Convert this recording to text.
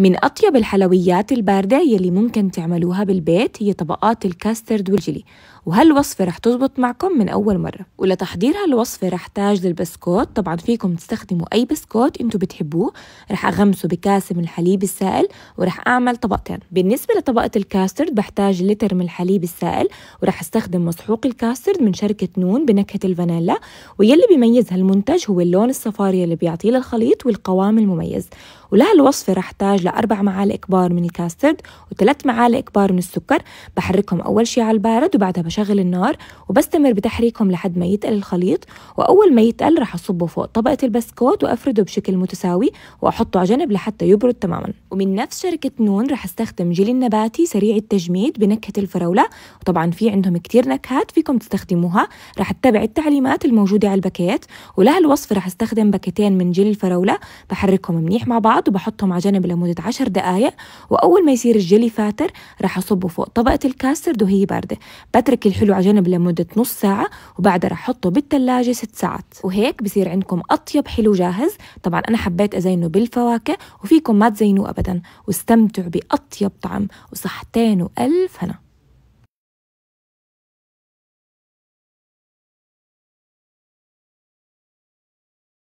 من أطيب الحلويات الباردة يلي ممكن تعملوها بالبيت هي طبقات الكاسترد والجيلي وهالوصفة رح تزبط معكم من أول مرة ولتحضير هالوصفة رح تاج للبسكوت طبعا فيكم تستخدموا أي بسكوت انتو بتحبوه رح أغمسه بكاسة من الحليب السائل ورح أعمل طبقتين بالنسبة لطبقة الكاسترد بحتاج لتر من الحليب السائل ورح أستخدم مسحوق الكاسترد من شركة نون بنكهة الفانيلا ويلي بيميز هالمنتج هو اللون الصفاري اللي بيعطيه للخليط والقوام المميز ولهالوصفة رح احتاج لأربع معالق كبار من الكاسترد وثلاث معالق كبار من السكر بحركهم أول شي على البارد وبعدها بشغل النار وبستمر بتحريكهم لحد ما يتقل الخليط وأول ما يتقل راح أصبه فوق طبقة البسكوت وأفرده بشكل متساوي وأحطه على جنب لحتى يبرد تماما ومن نفس شركة نون راح استخدم جيلي النباتي سريع التجميد بنكهة الفراولة وطبعا في عندهم كتير نكهات فيكم تستخدموها راح اتبع التعليمات الموجودة على الباكيت ولهالوصفة راح استخدم باكيتين من جيل الفراولة بحركهم منيح مع بعض وبحطهم على جنب لمدة 10 دقايق وأول ما يصير الجيلي فاتر راح أصبه فوق طبقة الكاسترد وهي باردة بترك هالشكل حلو على جنب لمدة نص ساعة وبعدها رح حطه بالثلاجة ست ساعات وهيك بصير عندكم أطيب حلو جاهز طبعا أنا حبيت أزينه بالفواكه وفيكم ما تزينوه أبدا واستمتعوا بأطيب طعم وصحتين وألف هنا